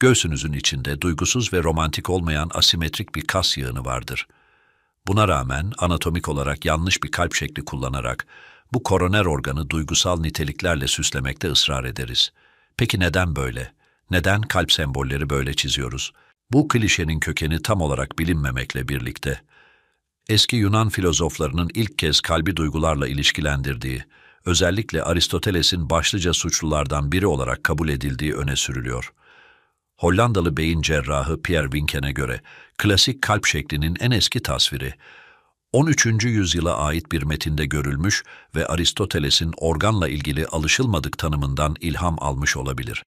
Göğsünüzün içinde duygusuz ve romantik olmayan asimetrik bir kas yığını vardır. Buna rağmen anatomik olarak yanlış bir kalp şekli kullanarak bu koroner organı duygusal niteliklerle süslemekte ısrar ederiz. Peki neden böyle? Neden kalp sembolleri böyle çiziyoruz? Bu klişenin kökeni tam olarak bilinmemekle birlikte, eski Yunan filozoflarının ilk kez kalbi duygularla ilişkilendirdiği, özellikle Aristoteles'in başlıca suçlulardan biri olarak kabul edildiği öne sürülüyor. Hollandalı beyin cerrahı Pierre Winken'e göre klasik kalp şeklinin en eski tasviri, 13. yüzyıla ait bir metinde görülmüş ve Aristoteles'in organla ilgili alışılmadık tanımından ilham almış olabilir.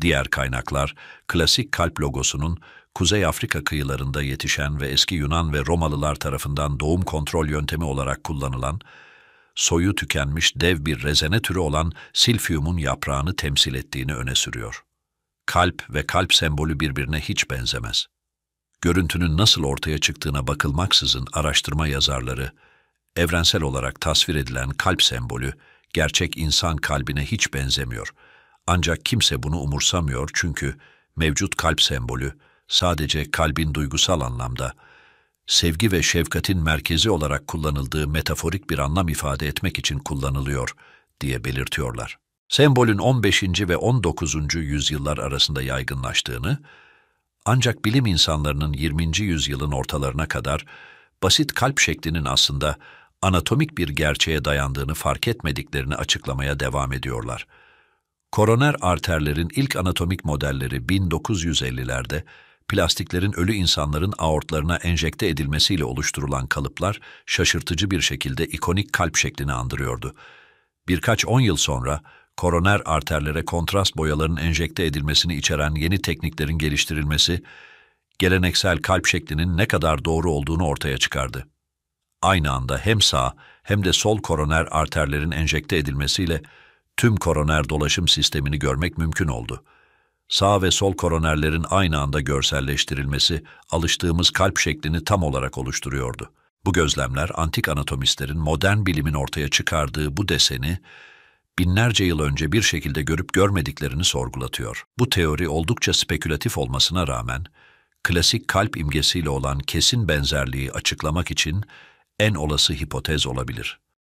Diğer kaynaklar, klasik kalp logosunun Kuzey Afrika kıyılarında yetişen ve eski Yunan ve Romalılar tarafından doğum kontrol yöntemi olarak kullanılan, soyu tükenmiş dev bir rezene türü olan silfiumun yaprağını temsil ettiğini öne sürüyor kalp ve kalp sembolü birbirine hiç benzemez. Görüntünün nasıl ortaya çıktığına bakılmaksızın araştırma yazarları, evrensel olarak tasvir edilen kalp sembolü, gerçek insan kalbine hiç benzemiyor. Ancak kimse bunu umursamıyor çünkü mevcut kalp sembolü sadece kalbin duygusal anlamda, sevgi ve şefkatin merkezi olarak kullanıldığı metaforik bir anlam ifade etmek için kullanılıyor diye belirtiyorlar sembolün 15. ve 19. yüzyıllar arasında yaygınlaştığını, ancak bilim insanlarının 20. yüzyılın ortalarına kadar basit kalp şeklinin aslında anatomik bir gerçeğe dayandığını fark etmediklerini açıklamaya devam ediyorlar. Koroner arterlerin ilk anatomik modelleri 1950'lerde plastiklerin ölü insanların aortlarına enjekte edilmesiyle oluşturulan kalıplar şaşırtıcı bir şekilde ikonik kalp şeklini andırıyordu. Birkaç on yıl sonra koroner arterlere kontrast boyaların enjekte edilmesini içeren yeni tekniklerin geliştirilmesi, geleneksel kalp şeklinin ne kadar doğru olduğunu ortaya çıkardı. Aynı anda hem sağ hem de sol koroner arterlerin enjekte edilmesiyle tüm koroner dolaşım sistemini görmek mümkün oldu. Sağ ve sol koronerlerin aynı anda görselleştirilmesi alıştığımız kalp şeklini tam olarak oluşturuyordu. Bu gözlemler antik anatomistlerin modern bilimin ortaya çıkardığı bu deseni binlerce yıl önce bir şekilde görüp görmediklerini sorgulatıyor. Bu teori oldukça spekülatif olmasına rağmen, klasik kalp imgesiyle olan kesin benzerliği açıklamak için en olası hipotez olabilir.